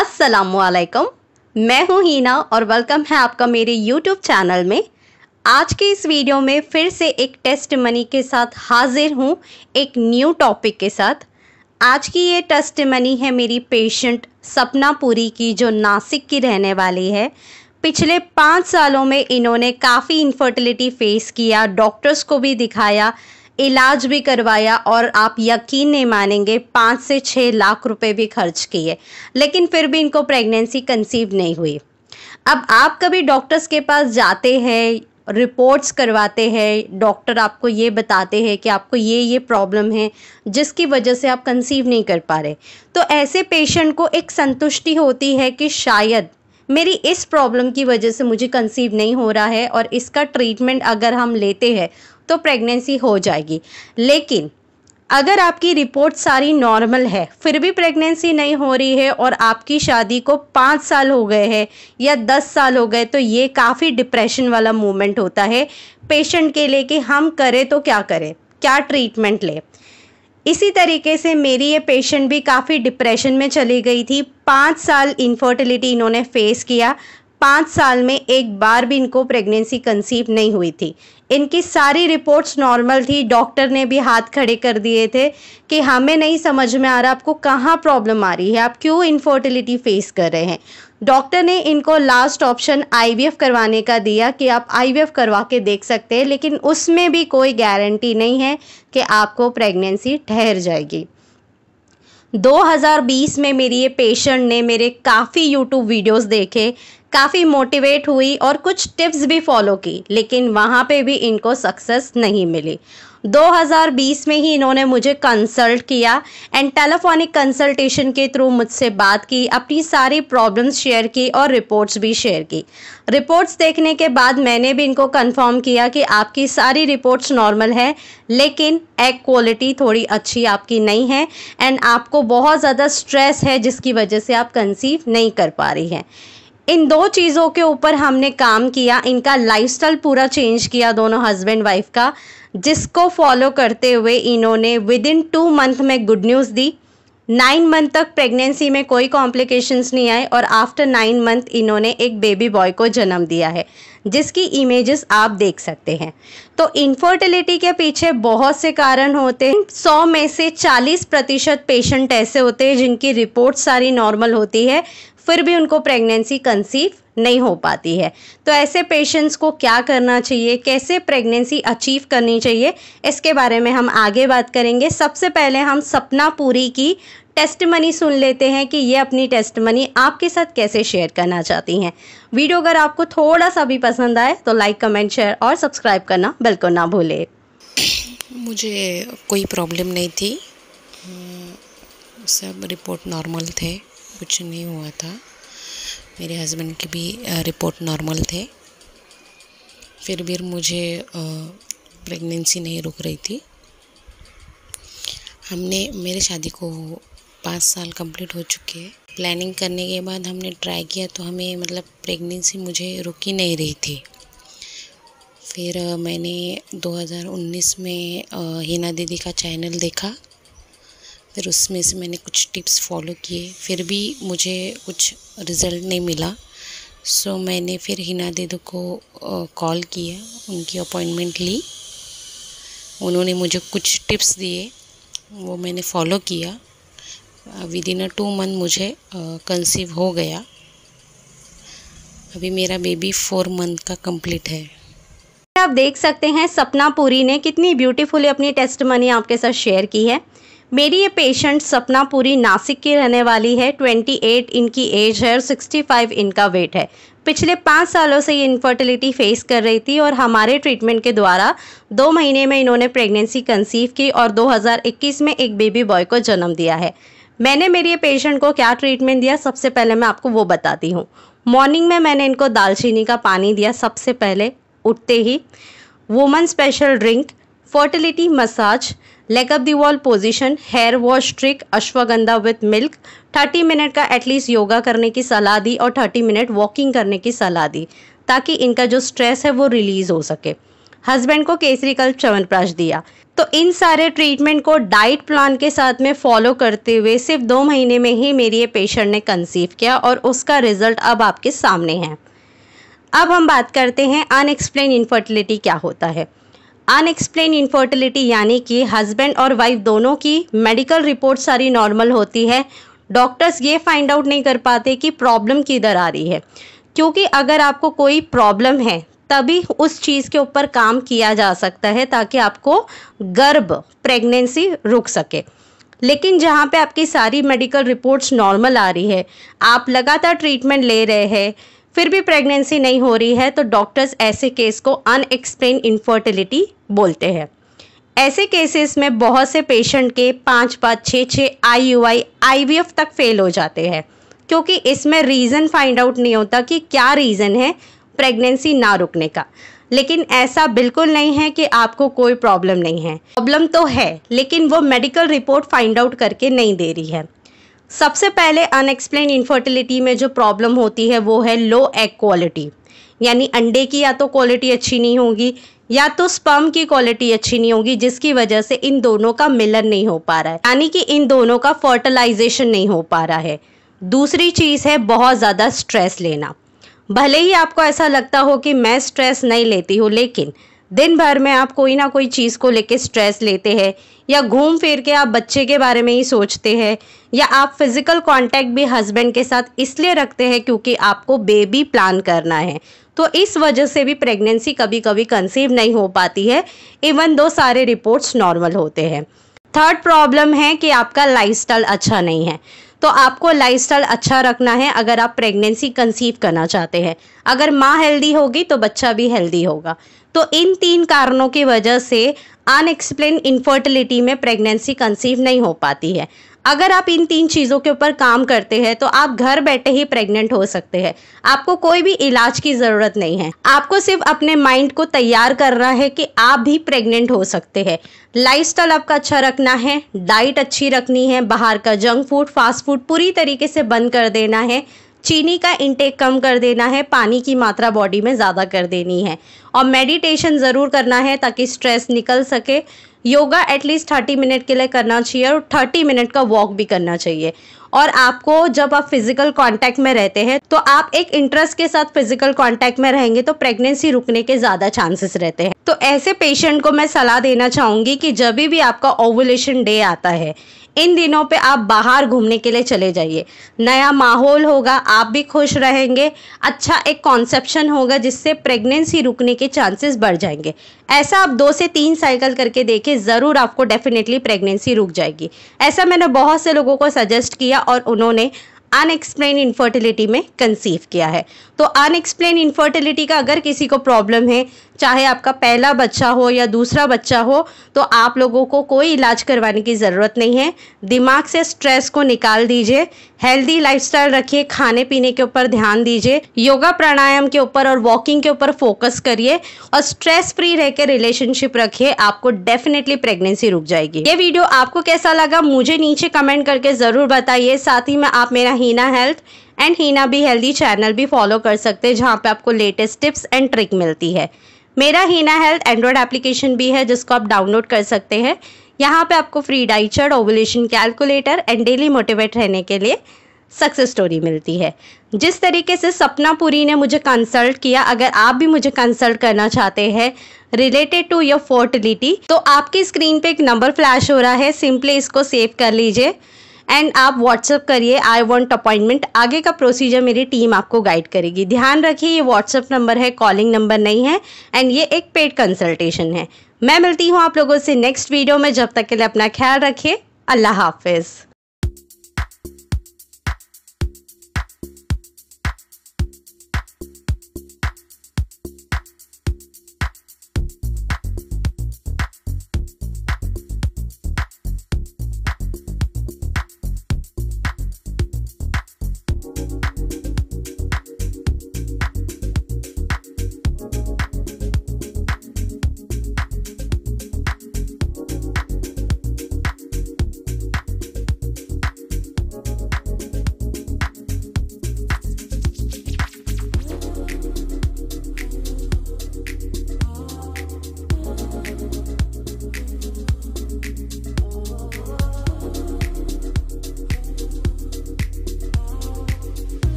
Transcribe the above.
असलकम मैं हूं हीना और वेलकम है आपका मेरे यूट्यूब चैनल में आज के इस वीडियो में फिर से एक टेस्ट मनी के साथ हाजिर हूं एक न्यू टॉपिक के साथ आज की ये टेस्ट मनी है मेरी पेशेंट सपना पूरी की जो नासिक की रहने वाली है पिछले पाँच सालों में इन्होंने काफ़ी इनफर्टिलिटी फेस किया डॉक्टर्स को भी दिखाया इलाज भी करवाया और आप यकीन नहीं मानेंगे पाँच से छः लाख रुपए भी खर्च किए लेकिन फिर भी इनको प्रेगनेंसी कंसीव नहीं हुई अब आप कभी डॉक्टर्स के पास जाते हैं रिपोर्ट्स करवाते हैं डॉक्टर आपको ये बताते हैं कि आपको ये ये प्रॉब्लम है जिसकी वजह से आप कंसीव नहीं कर पा रहे तो ऐसे पेशेंट को एक संतुष्टि होती है कि शायद मेरी इस प्रॉब्लम की वजह से मुझे कंसीव नहीं हो रहा है और इसका ट्रीटमेंट अगर हम लेते हैं तो प्रेगनेंसी हो जाएगी लेकिन अगर आपकी रिपोर्ट सारी नॉर्मल है फिर भी प्रेगनेंसी नहीं हो रही है और आपकी शादी को पाँच साल हो गए हैं या दस साल हो गए तो ये काफ़ी डिप्रेशन वाला मोमेंट होता है पेशेंट के लिए कि हम करें तो क्या करें क्या ट्रीटमेंट लें इसी तरीके से मेरी ये पेशेंट भी काफ़ी डिप्रेशन में चली गई थी पाँच साल इनफर्टिलिटी इन्होंने फेस किया पाँच साल में एक बार भी इनको प्रेगनेंसी कंसीव नहीं हुई थी इनकी सारी रिपोर्ट्स नॉर्मल थी डॉक्टर ने भी हाथ खड़े कर दिए थे कि हमें नहीं समझ में आ रहा आपको कहाँ प्रॉब्लम आ रही है आप क्यों इनफर्टिलिटी फेस कर रहे हैं डॉक्टर ने इनको लास्ट ऑप्शन आईवीएफ करवाने का दिया कि आप आईवीएफ करवा के देख सकते हैं लेकिन उसमें भी कोई गारंटी नहीं है कि आपको प्रेगनेंसी ठहर जाएगी 2020 में मेरी ये पेशेंट ने मेरे काफ़ी यूट्यूब वीडियोस देखे काफ़ी मोटिवेट हुई और कुछ टिप्स भी फॉलो की लेकिन वहाँ पे भी इनको सक्सेस नहीं मिली 2020 में ही इन्होंने मुझे कंसल्ट किया एंड टेलीफोनिक कंसल्टेशन के थ्रू मुझसे बात की अपनी सारी प्रॉब्लम्स शेयर की और रिपोर्ट्स भी शेयर की रिपोर्ट्स देखने के बाद मैंने भी इनको कंफर्म किया कि आपकी सारी रिपोर्ट्स नॉर्मल है लेकिन एग क्वालिटी थोड़ी अच्छी आपकी नहीं है एंड आपको बहुत ज़्यादा स्ट्रेस है जिसकी वजह से आप कंसीव नहीं कर पा रही हैं इन दो चीज़ों के ऊपर हमने काम किया इनका लाइफस्टाइल पूरा चेंज किया दोनों हस्बैंड वाइफ का जिसको फॉलो करते हुए इन्होंने विद इन टू मंथ में गुड न्यूज़ दी नाइन मंथ तक प्रेगनेंसी में कोई कॉम्प्लिकेशंस नहीं आए और आफ्टर नाइन मंथ इन्होंने एक बेबी बॉय को जन्म दिया है जिसकी इमेजेस आप देख सकते हैं तो इनफर्टिलिटी के पीछे बहुत से कारण होते हैं सौ में से चालीस प्रतिशत पेशेंट ऐसे होते हैं जिनकी रिपोर्ट सारी नॉर्मल होती है फिर भी उनको प्रेगनेंसी कंसीव नहीं हो पाती है तो ऐसे पेशेंट्स को क्या करना चाहिए कैसे प्रेगनेंसी अचीव करनी चाहिए इसके बारे में हम आगे बात करेंगे सबसे पहले हम सपना पूरी की टेस्ट मनी सुन लेते हैं कि ये अपनी टेस्ट मनी आपके साथ कैसे शेयर करना चाहती हैं वीडियो अगर आपको थोड़ा सा भी पसंद आए तो लाइक कमेंट शेयर और सब्सक्राइब करना बिल्कुल ना भूले मुझे कोई प्रॉब्लम नहीं थी सब रिपोर्ट नॉर्मल थे कुछ नहीं हुआ था मेरे हस्बैंड की भी रिपोर्ट नॉर्मल थे फिर भी मुझे प्रेगनेंसी नहीं रुक रही थी हमने मेरे शादी को पाँच साल कंप्लीट हो चुके हैं प्लानिंग करने के बाद हमने ट्राई किया तो हमें मतलब प्रेगनेंसी मुझे रुकी नहीं रही थी फिर मैंने 2019 में हिना दीदी का चैनल देखा फिर उसमें से मैंने कुछ टिप्स फॉलो किए फिर भी मुझे कुछ रिज़ल्ट नहीं मिला सो so, मैंने फिर हिना दीदी को कॉल किया उनकी अपॉइंटमेंट ली उन्होंने मुझे कुछ टिप्स दिए वो मैंने फॉलो किया within a two month मुझे कंसीव हो गया अभी मेरा बेबी फोर मंथ का कंप्लीट है आप देख सकते हैं सपना पुरी ने कितनी ब्यूटीफुली अपनी टेस्ट मनी आपके साथ शेयर की है मेरी ये पेशेंट सपना पुरी नासिक की रहने वाली है 28 इनकी एज है और 65 इनका वेट है पिछले पाँच सालों से ये इनफर्टिलिटी फेस कर रही थी और हमारे ट्रीटमेंट के द्वारा दो महीने में इन्होंने प्रेगनेंसी कंसीव की और 2021 में एक बेबी बॉय को जन्म दिया है मैंने मेरे पेशेंट को क्या ट्रीटमेंट दिया सबसे पहले मैं आपको वो बताती हूँ मॉर्निंग में मैंने इनको दालचीनी का पानी दिया सबसे पहले उठते ही woman special drink fertility massage leg up the wall position hair wash trick ashwagandha with milk 30 minute का एटलीस्ट योगा करने की सलाह दी और 30 मिनट वॉकिंग करने की सलाह दी ताकि इनका जो स्ट्रेस है वो रिलीज़ हो सके हस्बैंड को केसरी कल च्यवनप्राश दिया तो इन सारे ट्रीटमेंट को डाइट प्लान के साथ में फॉलो करते हुए सिर्फ दो महीने में ही मेरी ये पेशेंट ने कंसीव किया और उसका रिजल्ट अब आपके सामने है अब हम बात करते हैं अनएक्सप्लेन इनफर्टिलिटी क्या होता है अनएक्सप्लेन इनफर्टिलिटी यानी कि हस्बैंड और वाइफ दोनों की मेडिकल रिपोर्ट सारी नॉर्मल होती है डॉक्टर्स ये फाइंड आउट नहीं कर पाते कि प्रॉब्लम किधर आ रही है क्योंकि अगर आपको कोई प्रॉब्लम है तभी उस चीज़ के ऊपर काम किया जा सकता है ताकि आपको गर्भ प्रेगनेंसी रुक सके लेकिन जहाँ पे आपकी सारी मेडिकल रिपोर्ट्स नॉर्मल आ रही है आप लगातार ट्रीटमेंट ले रहे हैं फिर भी प्रेगनेंसी नहीं हो रही है तो डॉक्टर्स ऐसे केस को अनएक्सप्लेन इनफर्टिलिटी बोलते हैं ऐसे केसेस में बहुत से पेशेंट के पाँच पाँच छः छः I U I I V F तक फेल हो जाते हैं क्योंकि इसमें रीज़न फाइंड आउट नहीं होता कि क्या रीज़न है प्रेगनेंसी ना रुकने का लेकिन ऐसा बिल्कुल नहीं है कि आपको कोई प्रॉब्लम नहीं है प्रॉब्लम तो है लेकिन वो मेडिकल रिपोर्ट फाइंड आउट करके नहीं दे रही है सबसे पहले अनएक्सप्लेन इन्फर्टिलिटी में जो प्रॉब्लम होती है वो है लो एग क्वालिटी यानी अंडे की या तो क्वालिटी अच्छी नहीं होगी या तो स्पर्म की क्वालिटी अच्छी नहीं होगी जिसकी वजह से इन दोनों का मिलन नहीं हो पा रहा है यानी कि इन दोनों का फर्टिलाइजेशन नहीं हो पा रहा है दूसरी चीज़ है बहुत ज़्यादा स्ट्रेस लेना भले ही आपको ऐसा लगता हो कि मैं स्ट्रेस नहीं लेती हूँ लेकिन दिन भर में आप कोई ना कोई चीज़ को लेके स्ट्रेस लेते हैं या घूम फिर के आप बच्चे के बारे में ही सोचते हैं या आप फिज़िकल कांटेक्ट भी हस्बैंड के साथ इसलिए रखते हैं क्योंकि आपको बेबी प्लान करना है तो इस वजह से भी प्रेगनेंसी कभी कभी कंसीव नहीं हो पाती है इवन दो सारे रिपोर्ट्स नॉर्मल होते हैं थर्ड प्रॉब्लम है कि आपका लाइफस्टाइल अच्छा नहीं है तो आपको लाइफस्टाइल अच्छा रखना है अगर आप प्रेगनेंसी कंसीव करना चाहते हैं अगर माँ हेल्दी होगी तो बच्चा भी हेल्दी होगा तो इन तीन कारणों की वजह से अनएक्सप्लेन इन्फर्टिलिटी में प्रेगनेंसी कंसीव नहीं हो पाती है अगर आप इन तीन चीज़ों के ऊपर काम करते हैं तो आप घर बैठे ही प्रेग्नेंट हो सकते हैं आपको कोई भी इलाज की ज़रूरत नहीं है आपको सिर्फ अपने माइंड को तैयार करना है कि आप भी प्रेग्नेंट हो सकते हैं लाइफ आपका अच्छा रखना है डाइट अच्छी रखनी है बाहर का जंक फूड फास्ट फूड पूरी तरीके से बंद कर देना है चीनी का इंटेक कम कर देना है पानी की मात्रा बॉडी में ज़्यादा कर देनी है और मेडिटेशन ज़रूर करना है ताकि स्ट्रेस निकल सके योगा एटलीस्ट थर्टी मिनट के लिए करना चाहिए और थर्टी मिनट का वॉक भी करना चाहिए और आपको जब आप फिजिकल कांटेक्ट में रहते हैं तो आप एक इंटरेस्ट के साथ फिजिकल कांटेक्ट में रहेंगे तो प्रेगनेंसी रुकने के ज़्यादा चांसेस रहते हैं तो ऐसे पेशेंट को मैं सलाह देना चाहूँगी कि जब भी आपका ओवुलेशन डे आता है इन दिनों पे आप बाहर घूमने के लिए चले जाइए नया माहौल होगा आप भी खुश रहेंगे अच्छा एक कॉन्सेप्शन होगा जिससे प्रेगनेंसी रुकने के चांसेस बढ़ जाएंगे ऐसा आप दो से तीन साइकिल करके देखें ज़रूर आपको डेफिनेटली प्रेगनेंसी रुक जाएगी ऐसा मैंने बहुत से लोगों को सजेस्ट किया और उन्होंने अनएक्सप्लेन इन्फर्टिलिटी में कंसीव किया है तो अनएक्सप्लेन इन्फर्टिलिटी का अगर किसी को प्रॉब्लम है चाहे आपका पहला बच्चा हो या दूसरा बच्चा हो तो आप लोगों को कोई इलाज करवाने की ज़रूरत नहीं है दिमाग से स्ट्रेस को निकाल दीजिए हेल्दी लाइफस्टाइल रखिए खाने पीने के ऊपर ध्यान दीजिए योगा प्राणायाम के ऊपर और वॉकिंग के ऊपर फोकस करिए और स्ट्रेस फ्री रह कर रिलेशनशिप रखिए आपको डेफिनेटली प्रेगनेंसी रुक जाएगी ये वीडियो आपको कैसा लगा मुझे नीचे कमेंट करके ज़रूर बताइए साथ ही में आप मेरा हीना हेल्थ एंड हीना भी हेल्दी चैनल भी फॉलो कर सकते हैं जहाँ पे आपको लेटेस्ट टिप्स एंड ट्रिक मिलती है मेरा हीना हेल्थ एंड्रॉयड एप्लीकेशन भी है जिसको आप डाउनलोड कर सकते हैं यहाँ पे आपको फ्री डाइचर ovulation calculator and daily motivate रहने के लिए सक्सेस स्टोरी मिलती है जिस तरीके से सपना पुरी ने मुझे कंसल्ट किया अगर आप भी मुझे कंसल्ट करना चाहते हैं रिलेटेड टू योर फोर्टिलिटी तो आपकी स्क्रीन पे एक नंबर फ्लैश हो रहा है सिंपली इसको सेव कर लीजिए एंड आप व्हाट्सअप करिए आई वॉन्ट अपॉइंटमेंट आगे का प्रोसीजर मेरी टीम आपको गाइड करेगी ध्यान रखिए ये व्हाट्सअप नंबर है कॉलिंग नंबर नहीं है एंड ये एक पेड कंसल्टेशन है मैं मिलती हूँ आप लोगों से नेक्स्ट वीडियो में जब तक के लिए अपना ख्याल रखिए अल्लाह हाफिज़